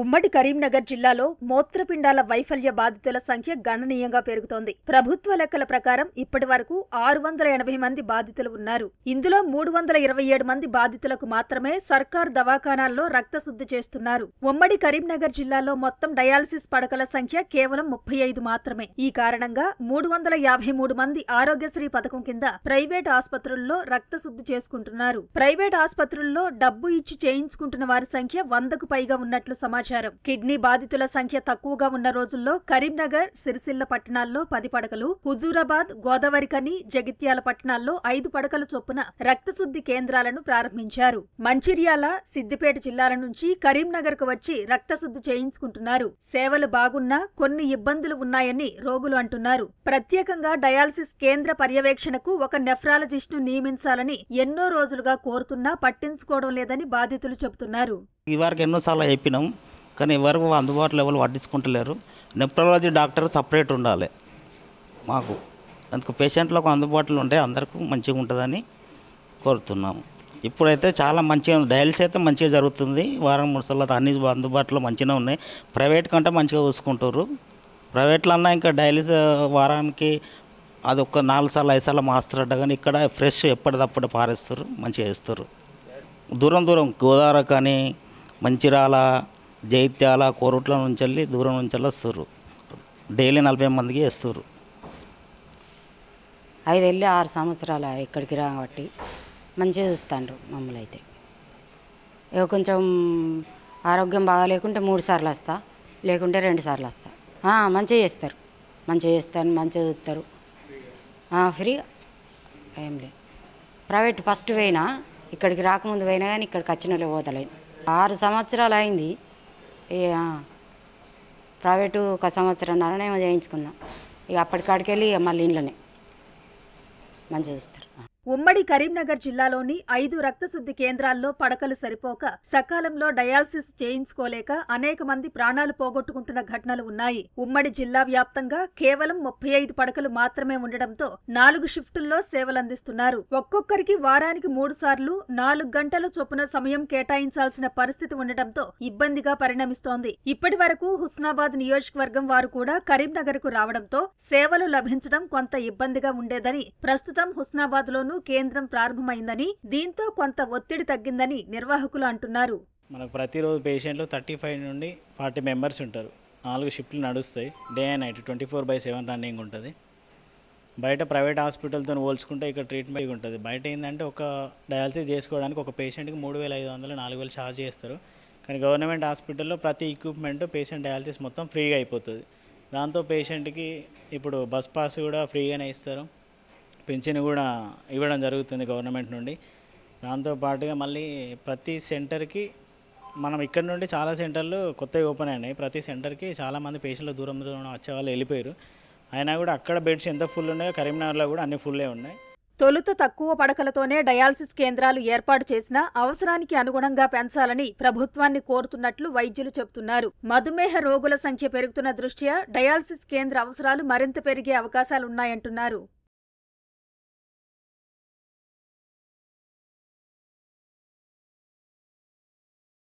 ఉమ్మడి కరీంనగర్ జిల్లాలో మూత్రపిండాల వైఫల్య బాధితుల సంఖ్య గణనీయంగా పెరుగుతోంది ప్రభుత్వ లెక్కల ప్రకారం ఇప్పటి వరకు ఆరు వందల ఎనభై మంది బాధితులు ఉన్నారు ఇందులో మూడు వందల ఇరవై ఏడు మంది బాధితులకు మాత్రమే సర్కార్ దవాఖానాల్లో రక్త శుద్ధి చేస్తున్నారు ఉమ్మడి కరీంనగర్ జిల్లాలో మొత్తం డయాలసిస్ పడకల సంఖ్య కేవలం ముప్పై ఐదు మాత్రమే ఈ కారణంగా మూడు వందల యాభై మూడు మంది ఆరోగ్యశ్రీ పథకం కింద ప్రైవేట్ ఆసుపత్రుల్లో రక్త శుద్ధి చేసుకుంటున్నారు ప్రైవేట్ ఆసుపత్రుల్లో డబ్బు ఇచ్చి చేయించుకుంటున్న వారి సంఖ్య వందకు పైగా ఉన్నట్లు సమాచారం సమాచారం కిడ్నీ బాధితుల సంఖ్య తక్కువగా ఉన్న రోజుల్లో కరీంనగర్ సిరిసిల్ల పట్టణాల్లో పది పడకలు హుజూరాబాద్ గోదావరికని జగిత్యాల పట్టణాల్లో ఐదు పడకల చొప్పున రక్తశుద్ధి కేంద్రాలను ప్రారంభించారు మంచిర్యాల సిద్దిపేట జిల్లాల నుంచి కరీంనగర్ కు వచ్చి రక్తశుద్ధి చేయించుకుంటున్నారు సేవలు బాగున్నా కొన్ని ఇబ్బందులు ఉన్నాయని రోగులు అంటున్నారు ప్రత్యేకంగా డయాలసిస్ కేంద్ర పర్యవేక్షణకు ఒక నెఫ్రాలజిస్ట్ను నియమించాలని ఎన్నో రోజులుగా కోరుతున్నా పట్టించుకోవడం లేదని బాధితులు చెబుతున్నారు ఈ వారికి ఎన్నోసార్లు చెప్పినాం కానీ ఎవరు అందుబాటులో ఎవరు పట్టించుకుంటలేరు నెప్రాలజీ డాక్టర్ సపరేట్ ఉండాలి మాకు అందుకు పేషెంట్లకు అందుబాటులో ఉంటే అందరికీ మంచిగా ఉంటుందని కోరుతున్నాము ఇప్పుడైతే చాలా మంచిగా డయాలిసిస్ అయితే మంచిగా జరుగుతుంది వారం మూడు సార్లు అన్ని అందుబాటులో మంచిగా ఉన్నాయి ప్రైవేట్ కంటే మంచిగా చూసుకుంటారు ప్రైవేట్లో అన్నా ఇంకా డయాలిసిస్ వారానికి అది ఒక నాలుగు సార్లు ఐదు సార్లు మాస్తారట కానీ ఇక్కడ ఫ్రెష్ ఎప్పటిదప్పుడు పారేస్తారు మంచిగా వేస్తారు దూరం దూరం గోదావరి కానీ మంచిర్యాల జైత్యాల కోరుట్ల నుంచి వెళ్ళి దూరం నుంచి వెళ్ళి వస్తారు డైలీ నలభై మందికి వేస్తారు ఐదు వెళ్ళి ఆరు సంవత్సరాలు ఇక్కడికి రాబట్టి మంచిగా చూస్తాండ్రు మమ్మల్ని అయితే ఏ కొంచెం ఆరోగ్యం బాగాలేకుంటే మూడు సార్లు వస్తా లేకుంటే రెండు సార్లు వస్తా మంచిగా చేస్తారు మంచిగా చేస్తాను మంచిగా చూస్తారు ఫ్రీ ఏం లేదు ప్రైవేట్ ఫస్ట్ పోయినా ఇక్కడికి రాకముందు పోయినా కానీ ఇక్కడికి వచ్చిన పోతలేను ఆరు సంవత్సరాలు అయింది ప్రైవేటు ఒక సంవత్సరంన్నరనేమో చేయించుకున్నాం ఇక అప్పటికాడికి వెళ్ళి మళ్ళీ ఇంట్లోనే మంచిగా చూస్తారు ఉమ్మడి కరీంనగర్ జిల్లాలోని ఐదు రక్తశుద్ధి కేంద్రాల్లో పడకలు సరిపోక సకాలంలో డయాలసిస్ చేయించుకోలేక అనేక మంది ప్రాణాలు పోగొట్టుకుంటున్న ఘటనలు ఉన్నాయి ఉమ్మడి జిల్లా వ్యాప్తంగా కేవలం ముప్పై ఐదు పడకలు మాత్రమే ఉండడంతో నాలుగు షిఫ్టుల్లో సేవలందిస్తున్నారు ఒక్కొక్కరికి వారానికి మూడు సార్లు నాలుగు గంటల చొప్పున సమయం కేటాయించాల్సిన పరిస్థితి ఉండటంతో ఇబ్బందిగా పరిణమిస్తోంది ఇప్పటి వరకు హుస్నాబాద్ నియోజకవర్గం వారు కూడా కరీంనగర్ కు రావడంతో సేవలు లభించడం కొంత ఇబ్బందిగా ఉండేదని ప్రస్తుతం హుస్నాబాద్ లోను పనులను కేంద్రం ప్రారంభమైందని దీంతో కొంత ఒత్తిడి తగ్గిందని నిర్వాహకులు అంటున్నారు మనకు ప్రతిరోజు పేషెంట్లు థర్టీ ఫైవ్ నుండి ఫార్టీ మెంబర్స్ ఉంటారు నాలుగు షిఫ్ట్లు నడుస్తాయి day and night twenty four by seven running ఉంటుంది బయట ప్రైవేట్ హాస్పిటల్తో పోల్చుకుంటే ఇక్కడ ట్రీట్మెంట్ ఉంటుంది బయట ఏంటంటే ఒక డయాలసిస్ చేసుకోవడానికి ఒక పేషెంట్కి మూడు వేల ఐదు వందలు నాలుగు వేలు ఛార్జ్ చేస్తారు కానీ గవర్నమెంట్ హాస్పిటల్లో ప్రతి ఎక్విప్మెంట్ పేషెంట్ డయాలసిస్ మొత్తం ఫ్రీగా అయిపోతుంది దాంతో పేషెంట్కి ఇప్పుడు బస్ పాస్ కూడా ఫ్రీగానే ఇస్తారు పెన్షన్ కూడా ఇవ్వడం జరుగుతుంది గవర్నమెంట్ నుండి దాంతోపాటుగా మళ్ళీ ప్రతి సెంటర్కి మనం ఇక్కడ నుండి చాలా సెంటర్లు కొత్తగా ఓపెన్ అయినాయి ప్రతి సెంటర్కి చాలామంది పేషెంట్లు దూరం దూరం వచ్చే వాళ్ళు వెళ్ళిపోయారు అయినా కూడా అక్కడ బెడ్స్ ఎంత ఫుల్ ఉన్నాయో కరీంనగర్లో కూడా అన్ని ఫుల్లే ఉన్నాయి తొలుత తక్కువ పడకలతోనే డయాలసిస్ కేంద్రాలు ఏర్పాటు చేసినా అవసరానికి అనుగుణంగా పెంచాలని ప్రభుత్వాన్ని కోరుతున్నట్లు వైద్యులు చెబుతున్నారు మధుమేహ రోగుల సంఖ్య పెరుగుతున్న దృష్ట్యా డయాలసిస్ కేంద్ర అవసరాలు మరింత పెరిగే అవకాశాలున్నాయంటున్నారు